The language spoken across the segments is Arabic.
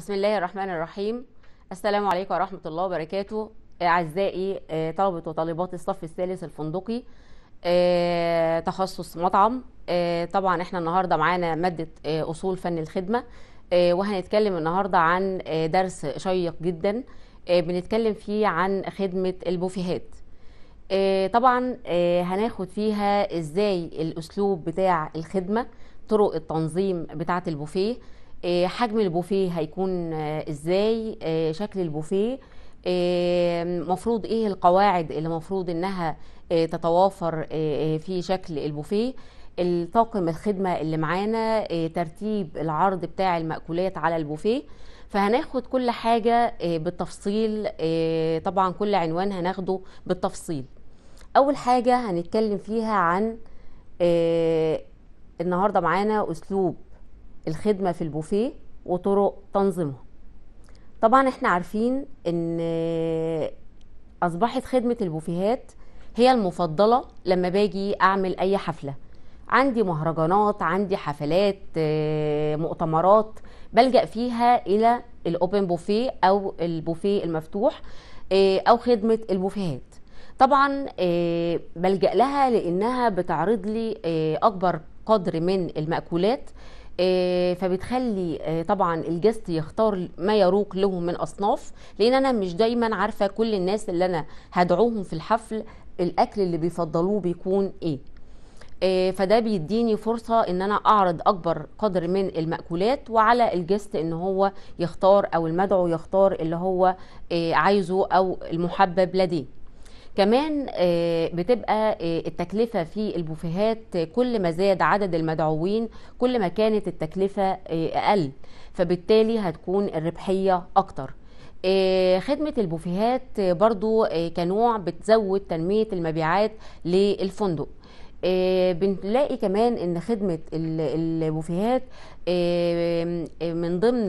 بسم الله الرحمن الرحيم السلام عليكم ورحمة الله وبركاته أعزائي آه، طلبة وطالبات الصف الثالث الفندقي آه، تخصص مطعم آه، طبعا احنا النهاردة معانا مادة أصول فن الخدمة وهنتكلم النهاردة عن درس شيق جدا بنتكلم فيه عن خدمة البوفيهات طبعا هناخد فيها ازاي الأسلوب بتاع الخدمة طرق التنظيم بتاعة البوفيه آه، حجم البوفيه هيكون آه، ازاي آه، شكل البوفيه مفروض ايه القواعد اللي مفروض انها تتوافر في شكل البوفيه الطاقم الخدمه اللي معانا ترتيب العرض بتاع المأكولات على البوفيه فهناخد كل حاجه بالتفصيل طبعا كل عنوان هناخده بالتفصيل اول حاجه هنتكلم فيها عن النهارده معانا اسلوب الخدمة في البوفيه وطرق تنظيمها طبعا احنا عارفين ان اصبحت خدمة البوفيهات هي المفضلة لما باجي اعمل اي حفلة عندي مهرجانات عندي حفلات آه، مؤتمرات بلجأ فيها الى الاوبن بوفيه او البوفيه المفتوح آه، او خدمة البوفيهات طبعا آه، بلجأ لها لانها بتعرض لي اكبر قدر من المأكولات آه، فبتخلي آه، طبعا الجست يختار ما يروق له من اصناف لان انا مش دايما عارفه كل الناس اللي انا هدعوهم في الحفل الاكل اللي بيفضلوه بيكون ايه آه، فده بيديني فرصة ان انا اعرض اكبر قدر من المأكولات وعلى الجست ان هو يختار او المدعو يختار اللي هو عايزه او المحبب لديه كمان آه، بتبقى آه، التكلفة في البوفيهات كل ما زاد عدد المدعوين كل ما كانت التكلفة آه، أقل فبالتالي هتكون الربحية أكتر خدمة البوفيهات برضو كنوع بتزود تنمية المبيعات للفندق آه، بنلاقي كمان ان خدمه البوفيهات آه، آه، من ضمن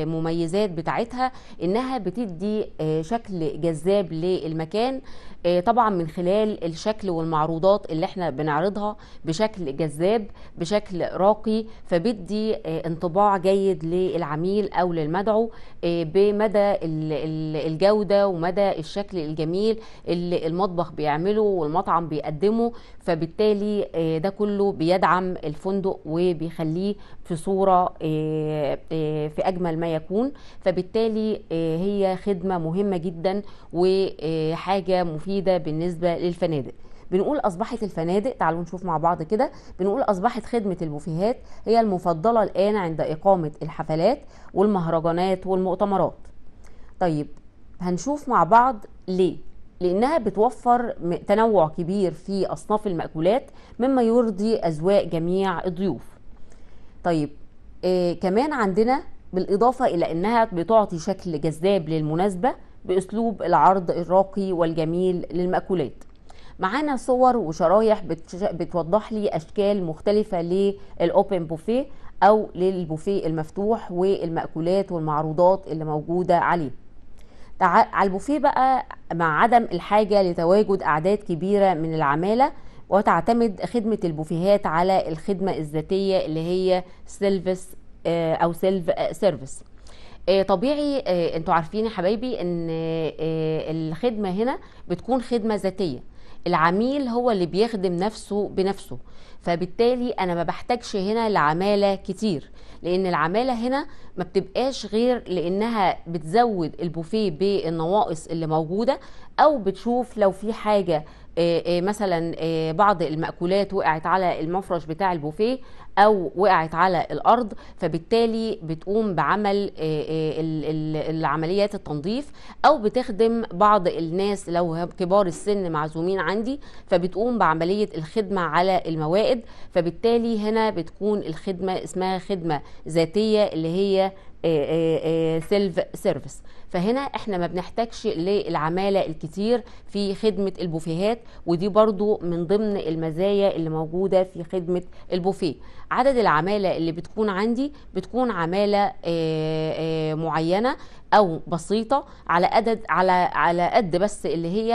المميزات بتاعتها انها بتدي شكل جذاب للمكان آه، طبعا من خلال الشكل والمعروضات اللي احنا بنعرضها بشكل جذاب بشكل راقي فبدي آه، انطباع جيد للعميل او للمدعو آه، بمدى الجوده ومدى الشكل الجميل اللي المطبخ بيعمله والمطعم بيقدمه فبالتالي ده كله بيدعم الفندق وبيخليه في صورة آه، آه، في أجمل ما يكون فبالتالي آه، هي خدمة مهمة جدا وحاجة مفيدة بالنسبة للفنادق بنقول اصبحت الفنادق تعالوا نشوف مع بعض كده بنقول اصبحت خدمه البوفيهات هي المفضله الان عند اقامه الحفلات والمهرجانات والمؤتمرات طيب هنشوف مع بعض ليه لانها بتوفر تنوع كبير في اصناف المأكولات مما يرضي اذواق جميع الضيوف طيب آه كمان عندنا بالإضافة إلى أنها بتعطي شكل جذاب للمناسبة بأسلوب العرض الراقي والجميل للمأكولات معانا صور وشرايح بتوضح لي أشكال مختلفة للأوبن بوفيه أو للبوفيه المفتوح والمأكولات والمعروضات اللي موجودة عليه على البوفيه بقى مع عدم الحاجة لتواجد أعداد كبيرة من العمالة وتعتمد خدمة البوفيهات على الخدمة الذاتية اللي هي سيلفس آه، أو سيلف آه، سيرفيس آه، طبيعي انتوا عارفين يا حبايبي ان الخدمة هنا بتكون خدمة ذاتية العميل هو اللي بيخدم نفسه بنفسه فبالتالي انا ما بحتاجش هنا لعماله كتير لان العماله هنا ما بتبقاش غير لانها بتزود البوفيه بالنواقص اللي موجوده او بتشوف لو في حاجه آه، آه، مثلا آه، بعض المأكولات وقعت على المفرش بتاع البوفيه أو وقعت على الأرض فبالتالي بتقوم بعمل العمليات التنظيف أو بتخدم بعض الناس لو كبار السن معزومين عندي فبتقوم بعملية الخدمة على الموائد فبالتالي هنا بتكون الخدمة اسمها خدمة ذاتية اللي هي سيلف آه، سيرفيس آه، آه، فهنا احنا ما بنحتاجش للعماله الكتير في خدمه البوفيهات ودي برضو من ضمن المزايا اللي موجوده في خدمه البوفيه عدد العماله اللي بتكون عندي بتكون عماله آه، آه، معينه او بسيطه على قد على على قد بس اللي هي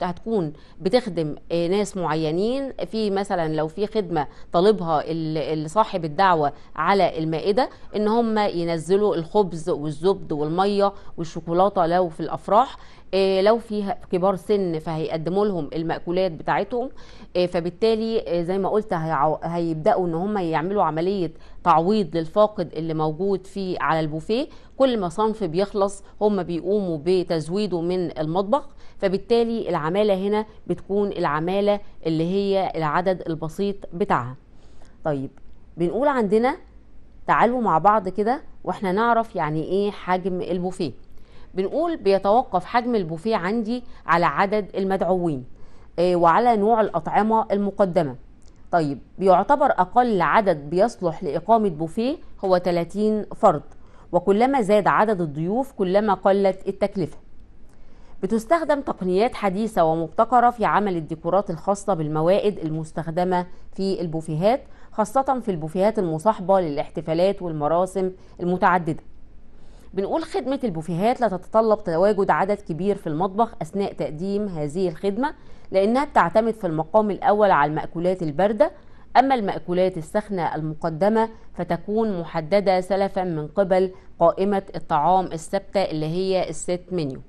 هتكون بتخدم آه، ناس معينين في مثلا لو في خدمه طالبها صاحب الدعوه على المائده ان هم ينزلوا الخبز والزبد والميه والشوكولاته لو في الافراح آه، لو في كبار سن فهيقدموا لهم المأكولات بتاعتهم آه، فبالتالي آه، زي ما قلت هيبدأوا ان هم يعملوا عملية تعويض للفاقد اللي موجود في على البوفيه كل ما صنف بيخلص هم بيقوموا بتزويده من المطبخ فبالتالي العمالة هنا بتكون العمالة اللي هي العدد البسيط بتاعها طيب بنقول عندنا تعالوا مع بعض كده واحنا نعرف يعني ايه حجم البوفيه بنقول بيتوقف حجم البوفيه عندي على عدد المدعوين آه، وعلى نوع الأطعمة المقدمة طيب بيعتبر أقل عدد بيصلح لإقامة بوفيه هو 30 فرد وكلما زاد عدد الضيوف كلما قلت التكلفة بتستخدم تقنيات حديثة ومبتكرة في عمل الديكورات الخاصة بالموائد المستخدمة في البوفيهات خاصة في البوفيهات المصاحبة للاحتفالات والمراسم المتعددة بنقول خدمة البوفيهات لا تتطلب تواجد عدد كبير في المطبخ أثناء تقديم هذه الخدمة لأنها بتعتمد في المقام الأول على المأكولات الباردة أما المأكولات السخنة المقدمة فتكون محددة سلفا من قبل قائمة الطعام الثابتة اللي هي الست منيو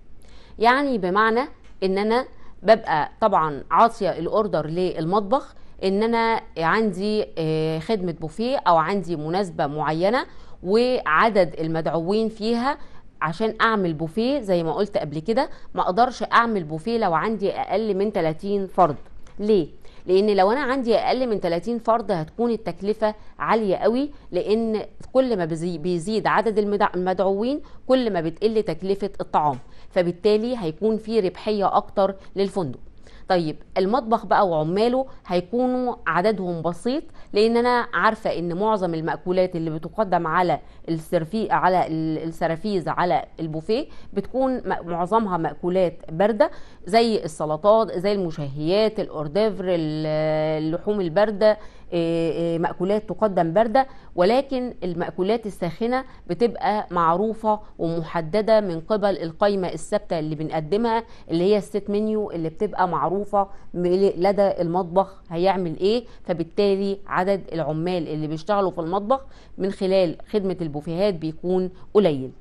يعني بمعنى ان انا ببقى طبعا عاطيه الاوردر للمطبخ ان انا عندي آه، خدمه بوفيه او عندي مناسبه معينه وعدد المدعوين فيها عشان اعمل بوفيه زي ما قلت قبل كده ما اقدرش اعمل بوفيه لو عندي اقل من 30 فرد ليه لان لو انا عندي اقل من 30 فرد هتكون التكلفه عاليه قوي لان كل ما بيزيد عدد المدعوين كل ما بتقل تكلفه الطعام فبالتالي هيكون في ربحيه اكتر للفندق طيب المطبخ بقى وعماله هيكونوا عددهم بسيط لان انا عارفه ان معظم المأكولات اللي بتقدم على السرفي على السرافيز على البوفيه بتكون معظمها مأكولات بارده زي السلطات زي المشهيات الاورديفر اللحوم البارده آه، آه، مأكولات تقدم باردة ولكن المأكولات الساخنة بتبقى معروفة ومحددة من قبل القايمة الثابتة اللي بنقدمها اللي هي الست منيو اللي بتبقى معروفة لدى المطبخ هيعمل ايه فبالتالي عدد العمال اللي بيشتغلوا في المطبخ من خلال خدمة البوفيهات بيكون قليل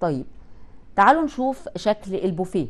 طيب تعالوا نشوف شكل البوفيه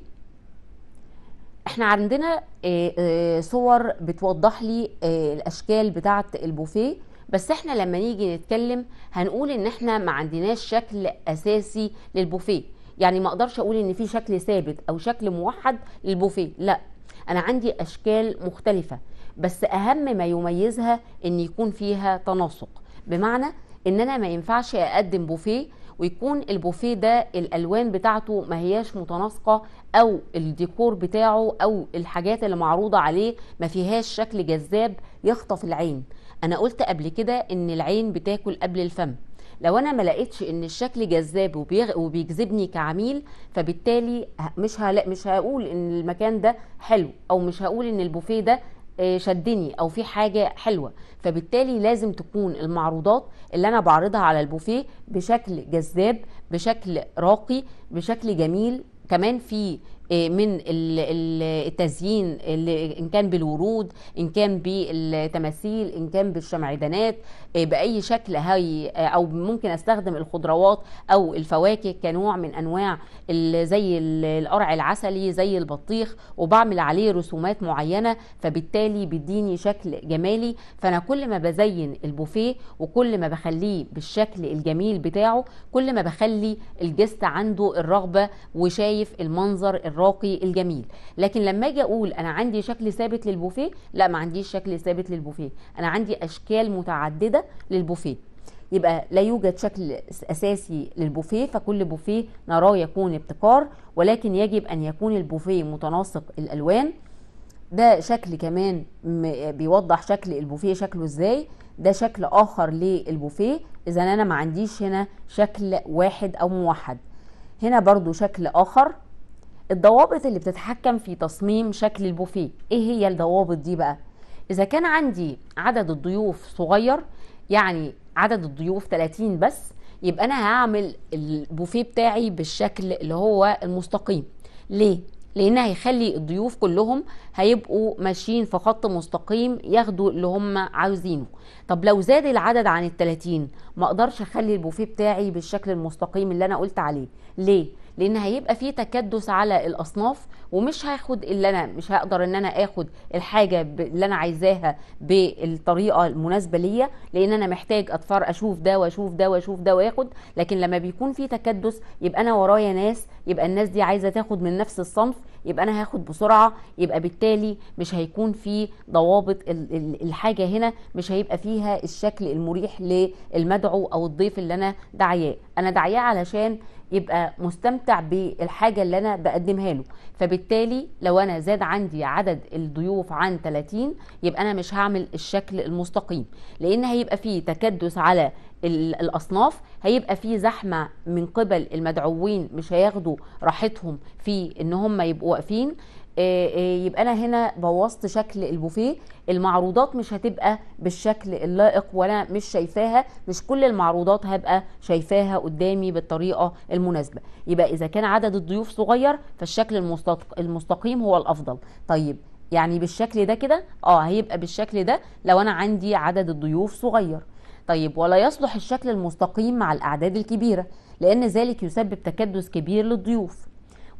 احنا عندنا آه، آه، صور بتوضح لي آه، الاشكال بتاعه البوفيه بس احنا لما نيجي نتكلم هنقول ان احنا ما عندناش شكل اساسي للبوفيه يعني ما اقدرش اقول ان في شكل ثابت او شكل موحد للبوفيه لا انا عندي اشكال مختلفه بس اهم ما يميزها ان يكون فيها تناسق بمعنى ان انا ما ينفعش اقدم بوفيه ويكون البوفيه ده الالوان بتاعته ما هياش متناسقه او الديكور بتاعه او الحاجات اللي معروضه عليه ما فيهاش شكل جذاب يخطف العين انا قلت قبل كده ان العين بتاكل قبل الفم لو انا ما لقيتش ان الشكل جذاب وبيجذبني كعميل فبالتالي مش هلا مش هقول ان المكان ده حلو او مش هقول ان البوفيه ده آه، شدني او في حاجه حلوه فبالتالي لازم تكون المعروضات اللي انا بعرضها على البوفيه بشكل جذاب بشكل راقي بشكل جميل كمان في آه، من التزيين ان كان بالورود ان كان بالتماثيل ان كان بالشمعدانات آه، باي شكل هاي آه، او ممكن استخدم الخضروات او الفواكه كنوع من انواع زي القرع العسلي زي البطيخ وبعمل عليه رسومات معينه فبالتالي بيديني شكل جمالي فانا كل ما بزين البوفيه وكل ما بخليه بالشكل الجميل بتاعه كل ما بخلي الجست عنده الرغبه وشايف المنظر الراقي الجميل لكن لما اجي اقول انا عندي شكل ثابت للبوفيه لا ما عنديش شكل ثابت للبوفيه انا عندي اشكال متعدده للبوفيه يبقى لا يوجد شكل اساسي للبوفيه فكل بوفيه نراه يكون ابتكار ولكن يجب ان يكون البوفيه متناسق الالوان ده شكل كمان بيوضح شكل البوفيه شكله ازاي ده شكل اخر للبوفيه اذا انا ما عنديش هنا شكل واحد او موحد هنا برضو شكل اخر الضوابط اللي بتتحكم في تصميم شكل البوفيه ايه هي الضوابط دي بقى اذا كان عندي عدد الضيوف صغير يعني عدد الضيوف 30 بس يبقى انا هعمل البوفيه بتاعي بالشكل اللي هو المستقيم ليه لان هيخلي الضيوف كلهم هيبقوا ماشيين في خط مستقيم ياخدوا اللي هم عاوزينه طب لو زاد العدد عن ال 30 ما اقدرش اخلي البوفيه بتاعي بالشكل المستقيم اللي انا قلت عليه ليه لان هيبقى في تكدس على الاصناف ومش هاخد اللي انا مش هقدر ان انا اخد الحاجه اللي انا عايزاها بالطريقه المناسبه ليا لان انا محتاج اتفر اشوف ده واشوف ده واشوف ده واخد لكن لما بيكون في تكدس يبقى انا ورايا ناس يبقى الناس دي عايزه تاخد من نفس الصنف يبقى انا هاخد بسرعه يبقى بالتالي مش هيكون في ضوابط الحاجه هنا مش هيبقى فيها الشكل المريح للمدعو او الضيف اللي انا داعياه انا داعياه علشان يبقى مستمتع بالحاجه اللي انا بقدمها له فبالتالي لو انا زاد عندي عدد الضيوف عن 30 يبقى انا مش هعمل الشكل المستقيم لان هيبقى فيه تكدس على الاصناف هيبقى في زحمه من قبل المدعوين مش هياخدوا راحتهم في ان هم يبقوا واقفين آه، آه، يبقى انا هنا بوظت شكل البوفيه المعروضات مش هتبقى بالشكل اللائق وانا مش شايفاها مش كل المعروضات هبقى شايفاها قدامي بالطريقه المناسبه يبقى اذا كان عدد الضيوف صغير فالشكل المستقيم هو الافضل طيب يعني بالشكل ده كده اه هيبقى بالشكل ده لو انا عندي عدد الضيوف صغير طيب ولا يصلح الشكل المستقيم مع الاعداد الكبيره لان ذلك يسبب تكدس كبير للضيوف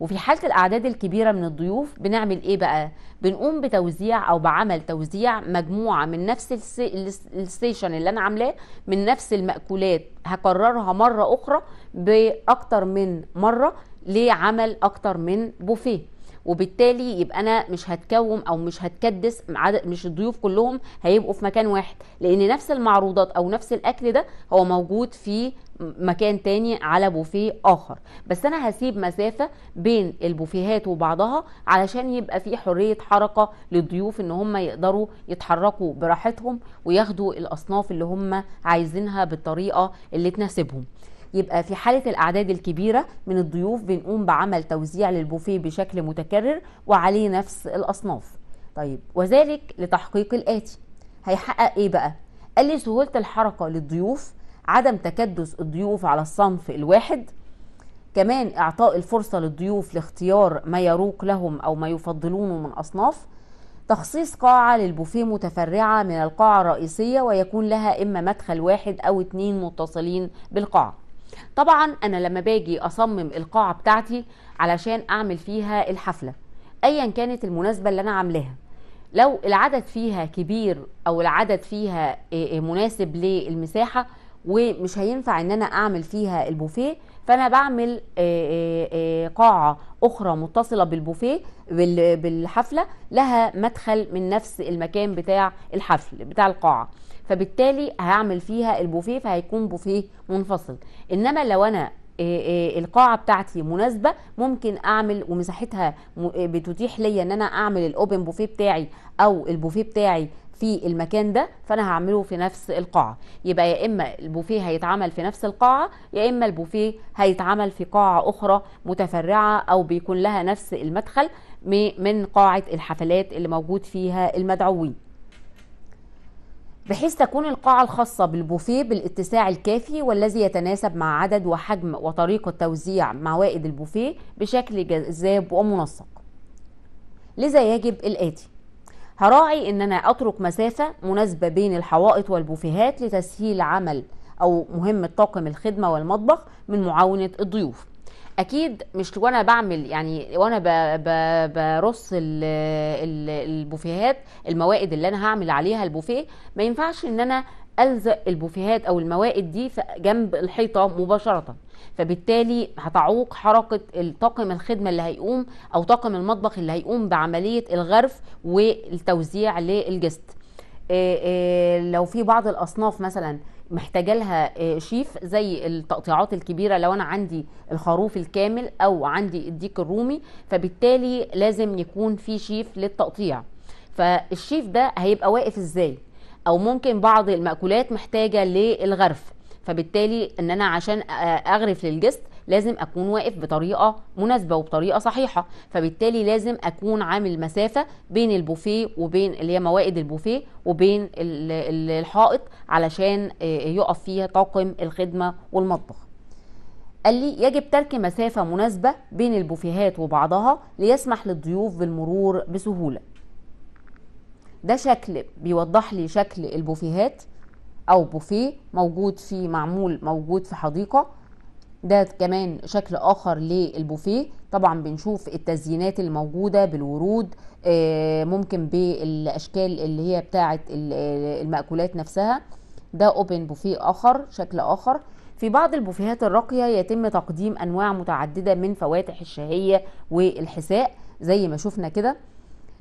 وفي حاله الاعداد الكبيره من الضيوف بنعمل ايه بقى بنقوم بتوزيع او بعمل توزيع مجموعه من نفس الستيشن اللي انا عاملاه من نفس الماكولات هكررها مره اخرى باكتر من مره لعمل اكتر من بوفيه وبالتالي يبقى انا مش هتكوم او مش هتكدس مش الضيوف كلهم هيبقوا في مكان واحد لان نفس المعروضات او نفس الاكل ده هو موجود في مكان تاني على بوفيه اخر بس انا هسيب مسافه بين البوفيهات وبعضها علشان يبقى في حريه حركه للضيوف ان هم يقدروا يتحركوا براحتهم وياخدوا الاصناف اللي هم عايزينها بالطريقه اللي تناسبهم يبقى في حالة الأعداد الكبيرة من الضيوف بنقوم بعمل توزيع للبوفيه بشكل متكرر وعليه نفس الأصناف طيب وذلك لتحقيق الآتي هيحقق إيه بقى؟ قال لي سهولة الحركة للضيوف عدم تكدس الضيوف على الصنف الواحد كمان إعطاء الفرصة للضيوف لاختيار ما يروق لهم أو ما يفضلونه من أصناف تخصيص قاعة للبوفيه متفرعة من القاعة الرئيسية ويكون لها إما مدخل واحد أو اتنين متصلين بالقاعة طبعا انا لما باجي اصمم القاعه بتاعتي علشان اعمل فيها الحفله ايا كانت المناسبه اللي انا عاملاها لو العدد فيها كبير او العدد فيها آه، آه، مناسب للمساحه ومش هينفع ان انا اعمل فيها البوفيه فانا بعمل آه، آه، آه، قاعه اخرى متصله بالبوفيه بالحفله لها مدخل من نفس المكان بتاع الحفل بتاع القاعه فبالتالي هعمل فيها البوفيه فهيكون بوفيه منفصل انما لو انا القاعة بتاعتي مناسبة ممكن أعمل ومساحتها بتتيح ليا إن أنا أعمل الأوبن بوفيه بتاعي أو البوفيه بتاعي في المكان ده فانا هعمله في نفس القاعه يبقى يا اما البوفيه هيتعمل في نفس القاعه يا اما البوفيه هيتعمل في قاعه اخرى متفرعه او بيكون لها نفس المدخل من قاعه الحفلات اللي موجود فيها المدعوين بحيث تكون القاعة الخاصة بالبوفيه بالاتساع الكافي والذي يتناسب مع عدد وحجم وطريقة توزيع موائد البوفيه بشكل جذاب ومنسق لذا يجب الآتي هراعي ان انا اترك مسافة مناسبة بين الحوائط والبوفيهات لتسهيل عمل او مهمة طاقم الخدمة والمطبخ من معاونة الضيوف اكيد مش وانا بعمل يعني وانا برص البوفيهات الموائد اللي انا هعمل عليها البوفيه ما ينفعش ان انا الزق البوفيهات او الموائد دي جنب الحيطه مباشره فبالتالي هتعوق حركه طاقم الخدمه اللي هيقوم او طاقم المطبخ اللي هيقوم بعمليه الغرف والتوزيع للجست آه، آه، لو في بعض الاصناف مثلا محتاجه لها آه، شيف زي التقطيعات الكبيره لو انا عندي الخروف الكامل او عندي الديك الرومي فبالتالي لازم يكون في شيف للتقطيع فالشيف ده هيبقى واقف ازاي او ممكن بعض المأكولات محتاجة للغرف فبالتالي ان انا عشان اغرف للجسد لازم اكون واقف بطريقه مناسبه وبطريقه صحيحه فبالتالي لازم اكون عامل مسافه بين البوفيه وبين اللي هي موائد البوفيه وبين الحائط علشان يقف فيها طاقم الخدمه والمطبخ قال لي يجب ترك مسافه مناسبه بين البوفيهات وبعضها ليسمح للضيوف بالمرور بسهوله ده شكل بيوضح لي شكل البوفيهات او بوفيه موجود في معمول موجود في حديقه ده كمان شكل اخر للبوفيه طبعا بنشوف التزيينات الموجوده بالورود آه، ممكن بالاشكال اللي هي بتاعه المأكولات نفسها ده اوبن بوفيه اخر شكل اخر في بعض البوفيهات الراقيه يتم تقديم انواع متعدده من فواتح الشهيه والحساء زي ما شفنا كده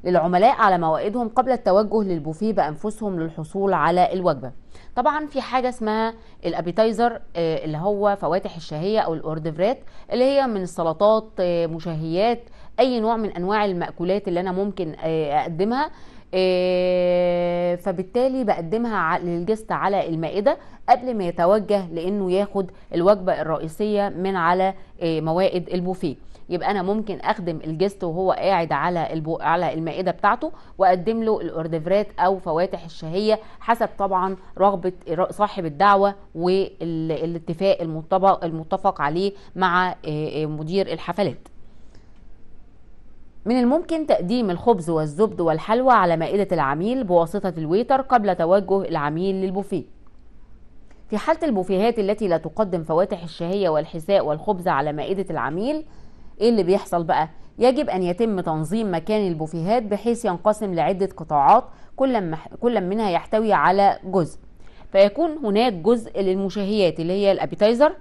للعملاء على موائدهم قبل التوجه للبوفيه بانفسهم للحصول على الوجبه طبعا في حاجه اسمها الابيتايزر آه، اللي هو فواتح الشهيه او الاوردفرات اللي هي من السلطات آه، مشهيات اي نوع من انواع الماكولات اللي انا ممكن آه، اقدمها فبالتالي بقدمها للجست على المائده قبل ما يتوجه لانه ياخد الوجبه الرئيسيه من على موائد البوفيه يبقى انا ممكن اخدم الجست وهو قاعد على البو... على المائده بتاعته واقدم له الاورديفرات او فواتح الشهيه حسب طبعا رغبه صاحب الدعوه والاتفاق المتفق المتفق عليه مع آه، آه، مدير الحفلات من الممكن تقديم الخبز والزبد والحلوى على مائدة العميل بواسطة الويتر قبل توجه العميل للبوفيه في حالة البوفيهات التي لا تقدم فواتح الشهية والحساء والخبز على مائدة العميل ايه اللي بيحصل بقى يجب ان يتم تنظيم مكان البوفيهات بحيث ينقسم لعده قطاعات كل كل منها يحتوي على جزء فيكون هناك جزء للمشهيات اللي هي الابيتايزر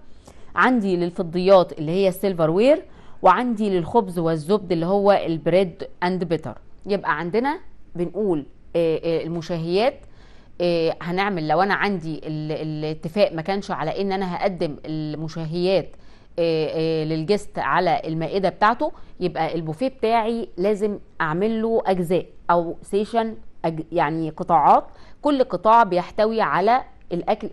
عندي للفضيات اللي هي السيلفر وير وعندي للخبز والزبد اللي هو البريد اند بيتر يبقى عندنا بنقول آه، آه، المشهيات آه، هنعمل لو انا عندي الاتفاق ما كانش على ان انا هقدم المشهيات آه، آه، للجست على المائده بتاعته يبقى البوفيه بتاعي لازم اعمل له اجزاء او سيشن يعني قطاعات كل قطاع بيحتوي على الاكل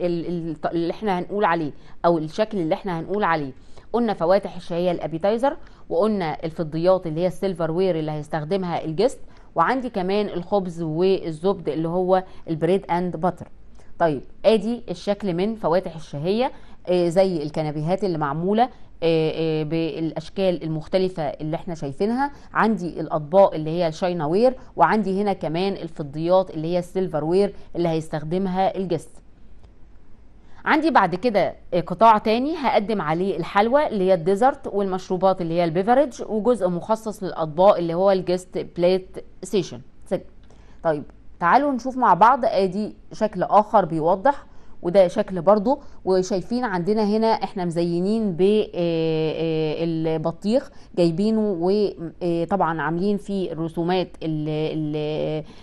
اللي احنا هنقول عليه او الشكل اللي احنا هنقول عليه قلنا فواتح الشهيه الابيتايزر وقلنا الفضيات اللي هي السيلفر وير اللي هيستخدمها الجست وعندي كمان الخبز والزبد اللي هو البريد اند باتر طيب ادي الشكل من فواتح الشهيه آه، زي الكنبيهات اللي معموله آه، آه، بالاشكال المختلفه اللي احنا شايفينها عندي الاطباق اللي هي الشاينا وير وعندي هنا كمان الفضيات اللي هي السيلفر وير اللي هيستخدمها الجست عندي بعد كده قطاع تاني هقدم عليه الحلوى اللي هي الديزرت والمشروبات اللي هي البيفرج وجزء مخصص للاطباق اللي هو الجست بليت سيشن طيب تعالوا نشوف مع بعض ادي شكل اخر بيوضح وده شكل برضو وشايفين عندنا هنا احنا مزينين بالبطيخ آه، آه، جايبينه وطبعا آه، عاملين فيه رسومات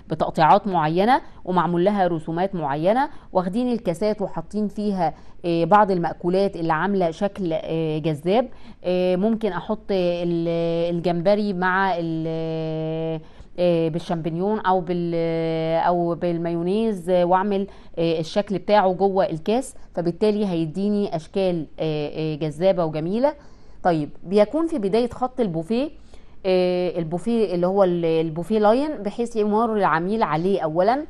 بتقطيعات معينه ومعمول لها رسومات معينه واخدين الكاسات وحاطين فيها بعض المأكولات اللي عاملة شكل جذاب ممكن أحط الجمبري مع آه، بالشامبينيون او بال آه، او بالمايونيز آه، واعمل الشكل بتاعه جوه الكاس فبالتالي هيديني اشكال جذابه وجميله طيب بيكون في بدايه خط البوفيه البوفيه اللي هو البوفيه لاين بحيث يمر العميل عليه اولا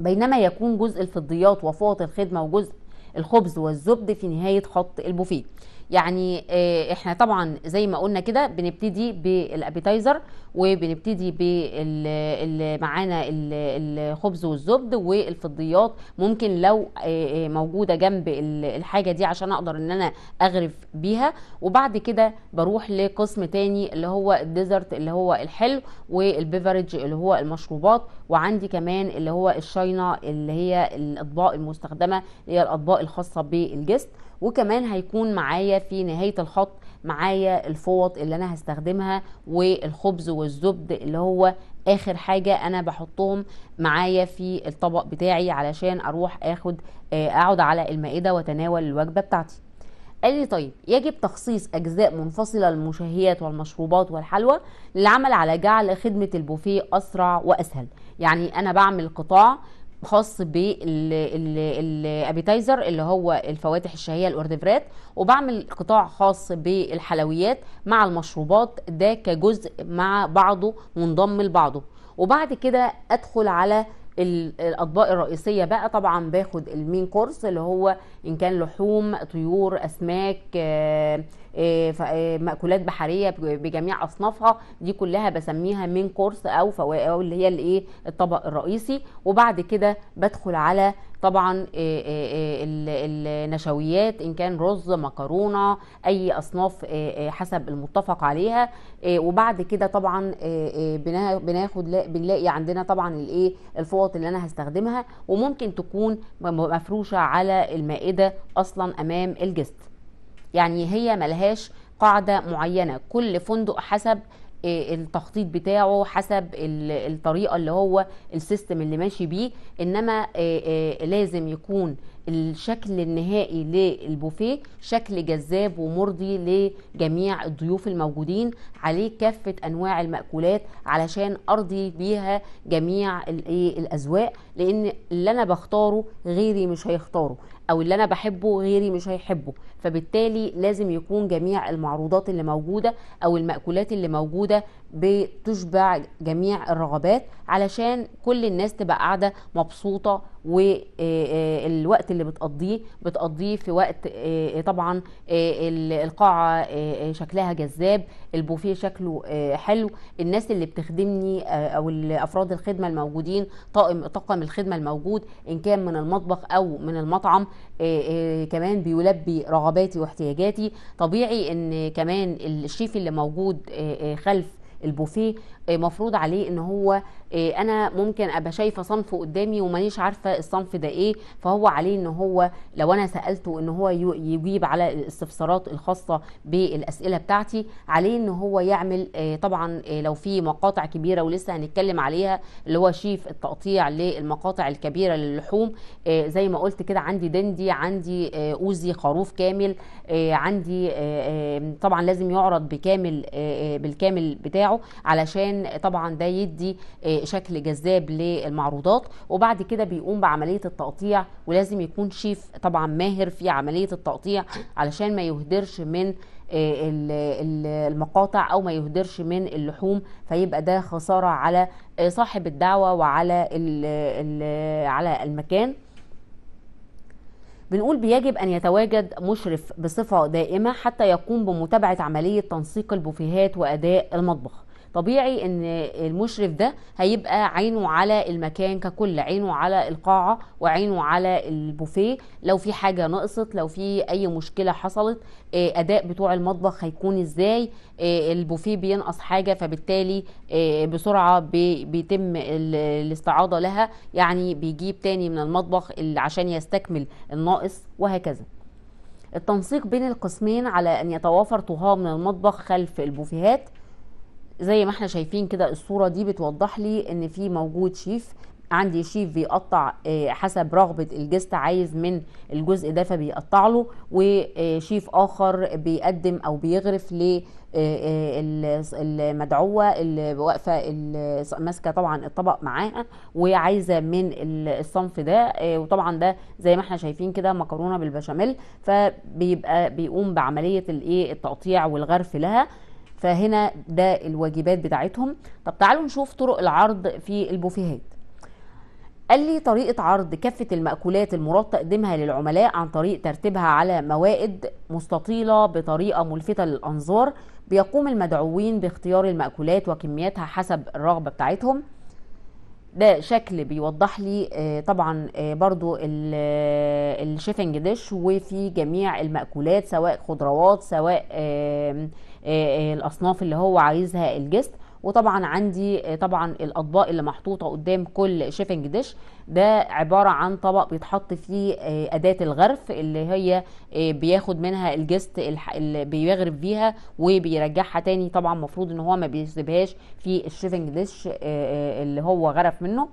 بينما يكون جزء الفضيات وفوط الخدمه وجزء الخبز والزبد في نهايه خط البوفيه يعني آه، احنا طبعا زي ما قلنا كده بنبتدي بالابيتايزر وبنبتدي بال معانا الخبز والزبد والفضيات ممكن لو آه، آه، موجوده جنب الحاجه دي عشان اقدر ان انا اغرف بيها وبعد كده بروح لقسم تاني اللي هو الديزرت اللي هو الحلو والبيفرج اللي هو المشروبات وعندي كمان اللي هو الشاينه اللي هي الاطباق المستخدمه اللي هي الاطباق الخاصه بالجست وكمان هيكون معايا في نهايه الخط معايا الفوط اللي انا هستخدمها والخبز والزبد اللي هو اخر حاجه انا بحطهم معايا في الطبق بتاعي علشان اروح اخد آه، اقعد على المائده وتناول الوجبه بتاعتي قال لي طيب يجب تخصيص اجزاء منفصله للمشهيات والمشروبات والحلوى للعمل على جعل خدمه البوفيه اسرع واسهل يعني انا بعمل قطاع خاص بالابيتايزر اللي هو الفواتح الشهيه الاوردفرات وبعمل قطاع خاص بالحلويات مع المشروبات ده كجزء مع بعضه منضم لبعضه وبعد كده ادخل على الاطباق الرئيسيه بقى طبعا باخد المين كورس اللي هو ان كان لحوم طيور اسماك آه، آه، آه، مأكولات بحريه بجميع اصنافها دي كلها بسميها مين كورس او فوائد اللي هي الايه الطبق الرئيسي وبعد كده بدخل على طبعا آه، آه، آه، النشويات ان كان رز مكرونه اي اصناف حسب المتفق عليها وبعد كده طبعا بناخد بنلاقي عندنا طبعا الايه الفوط اللي انا هستخدمها وممكن تكون مفروشه على المائده اصلا امام الجست يعني هي ملهاش قاعده معينه كل فندق حسب إيه، التخطيط بتاعه حسب الطريقه اللي هو السيستم اللي ماشي بيه انما إيه، إيه، لازم يكون الشكل النهائي للبوفيه شكل جذاب ومرضي لجميع الضيوف الموجودين عليه كافه انواع المأكولات علشان ارضي بيها جميع الاذواق لان اللي انا بختاره غيري مش هيختاره او اللي انا بحبه غيري مش هيحبه فبالتالي لازم يكون جميع المعروضات اللي موجوده او الماكولات اللي موجوده بتشبع جميع الرغبات علشان كل الناس تبقى قاعده مبسوطه والوقت آه، آه، اللي بتقضيه بتقضيه في وقت آه، طبعا القاعه شكلها جذاب البوفيه شكله حلو الناس اللي بتخدمني او افراد الخدمه الموجودين طاقم طاقم الخدمه الموجود ان كان من المطبخ او من المطعم كمان بيلبي رغبات رغباتي واحتياجاتي طبيعي ان كمان الشيف اللي موجود خلف البوفيه آه، مفروض عليه ان هو آه، انا ممكن ابقى شايفه صنف قدامي ومانيش عارفه الصنف ده ايه فهو عليه ان هو لو انا سالته ان هو يجيب على الاستفسارات الخاصه بالاسئله بتاعتي عليه ان هو يعمل آه، طبعا لو في مقاطع كبيره ولسه هنتكلم عليها اللي هو شيف التقطيع للمقاطع الكبيره للحوم زي ما قلت كده عندي دندي عندي اوزي خروف كامل عندي طبعا لازم يعرض بكامل بالكامل بتاعه علشان عشان طبعا ده يدي آه، شكل جذاب للمعروضات وبعد كده بيقوم بعمليه التقطيع ولازم يكون شيف طبعا ماهر في عمليه التقطيع علشان ما يهدرش من آه، المقاطع او ما يهدرش من اللحوم فيبقى ده خساره على آه، صاحب الدعوه وعلى على المكان بنقول بيجب أن يتواجد مشرف بصفة دائمة حتى يقوم بمتابعة عملية تنسيق البوفيهات وأداء المطبخ طبيعي ان المشرف ده هيبقى عينه على المكان ككل عينه على القاعه وعينه على البوفيه لو في حاجه نقصت لو في اي مشكله حصلت آه، اداء بتوع المطبخ هيكون ازاي آه، البوفيه بينقص حاجه فبالتالي آه، بسرعه بيتم الاستعاضه لها يعني بيجيب تاني من المطبخ عشان يستكمل الناقص وهكذا التنسيق بين القسمين على أن يتوافر طهاة من المطبخ خلف البوفيهات زي ما احنا شايفين كده الصوره دي بتوضح لي ان في موجود شيف عندي شيف بيقطع آه، حسب رغبة الجست عايز من الجزء ده فبيقطع له وشيف آخر بيقدم أو بيغرف آه، آه، المدعوة اللي واقفة ماسكة طبعا الطبق معاها وعايزة من الصنف ده وطبعا ده زي ما احنا شايفين كده مكرونة بالبشاميل فبيبقى بيقوم بعملية التقطيع والغرف لها فهنا ده الواجبات بتاعتهم طب تعالوا نشوف طرق العرض في البوفيهات قال لي طريقة عرض كافة المأكولات المراد تقديمها للعملاء عن طريق ترتيبها على موائد مستطيلة بطريقة ملفتة للأنظار بيقوم المدعوين باختيار المأكولات وكمياتها حسب الرغبة بتاعتهم ده شكل بيوضح لي آه، طبعا آه، برضو آه، الشيفنج ديش وفي جميع المأكولات سواء خضروات سواء آه، آه، الاصناف اللي هو عايزها الجست وطبعا عندي آه، طبعا الاطباق اللي محطوطه قدام كل شيفنج ديش ده عباره عن طبق بيتحط فيه اداه الغرف اللي هي بياخد منها الجست اللي بيغرف بيها وبيرجعها تاني طبعا المفروض ان هو ما بيسيبهاش في الشيفنج ديش اللي هو غرف منه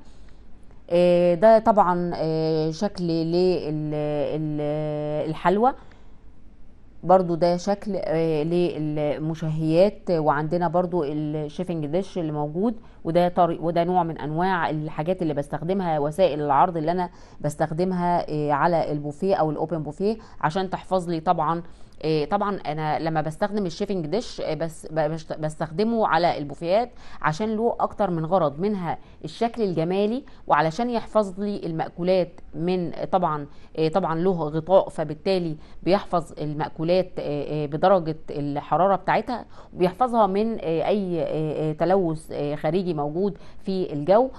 ده طبعا شكل للحلوى برضو ده شكل آه، للمشهيات وعندنا برضو الشيفنج ديش اللي موجود وده طريق وده نوع من انواع الحاجات اللي بستخدمها وسائل العرض اللي انا بستخدمها آه، على البوفيه او الاوبن بوفيه عشان تحفظ لي طبعا آه، طبعا انا لما بستخدم الشيفنج ديش آه، بس بستخدمه على البوفيهات عشان له اكتر من غرض منها الشكل الجمالي وعلشان يحفظ لي المأكولات من طبعا آه، طبعا له غطاء فبالتالي بيحفظ المأكولات بدرجة الحرارة بتاعتها وبيحفظها من اي تلوث خارجي موجود في الجو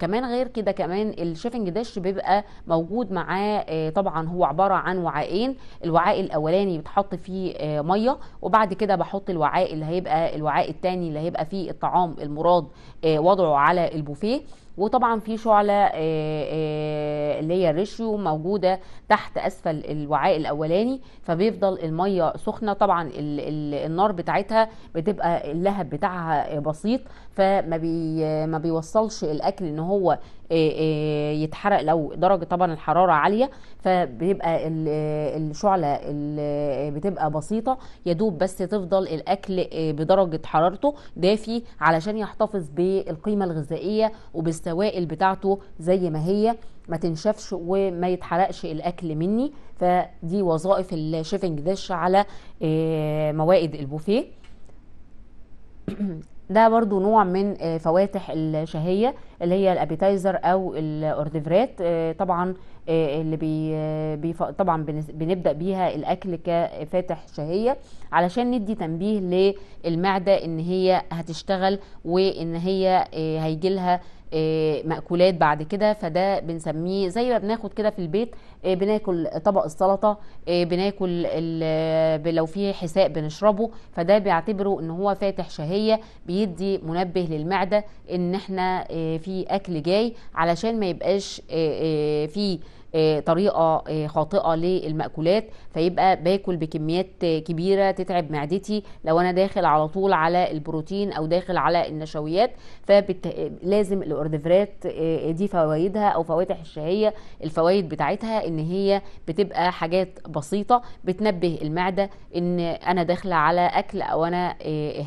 كمان غير كده كمان الشيفنج ديش بيبقى موجود معاه طبعا هو عبارة عن وعائين الوعاء الاول الاولاني بتحط فيه آه، ميه وبعد كده بحط الوعاء اللي هيبقى الوعاء الثاني اللي هيبقى فيه الطعام المراد آه، وضعه على البوفيه وطبعا في شعله آه، اللي هي الريشيو موجوده تحت اسفل الوعاء الاولاني فبيفضل الميه سخنه طبعا النار بتاعتها بتبقى اللهب بتاعها بسيط فما بي ما بيوصلش الاكل ان هو آه، آه، يتحرق لو درجه طبعا الحراره عاليه فبيبقى آه، الشعله بتبقى بسيطه يا دوب بس تفضل الاكل بدرجه حرارته دافي علشان يحتفظ بالقيمه الغذائيه وبالسوائل بتاعته زي ما هي ما تنشفش وما يتحرقش الاكل مني فدي وظائف الشيفنج ديش على موائد البوفيه ده برضو نوع من آه، فواتح الشهيه اللي هي الابيتايزر او الاورديفرات آه، طبعا آه، اللي بي طبعا بنبدا بيها الاكل كفاتح شهيه علشان ندي تنبيه للمعده ان هي هتشتغل وان هي هيجي لها آه، مأكولات بعد كده فده بنسميه زي ما بناخد كده في البيت آه، بناكل طبق السلطة آه، بناكل لو في حساء بنشربه فده بيعتبره ان هو فاتح شهية بيدي منبه للمعدة ان احنا في اكل جاي علشان ما يبقاش في آه، طريقه آه، خاطئه للمأكولات فيبقى باكل بكميات آه، كبيره تتعب معدتي لو انا داخل على طول على البروتين او داخل على النشويات فلازم الاوردفرات دي فوائدها او فواتح الشهيه الفوائد بتاعتها ان هي بتبقى حاجات بسيطه بتنبه المعده ان انا داخله على اكل او انا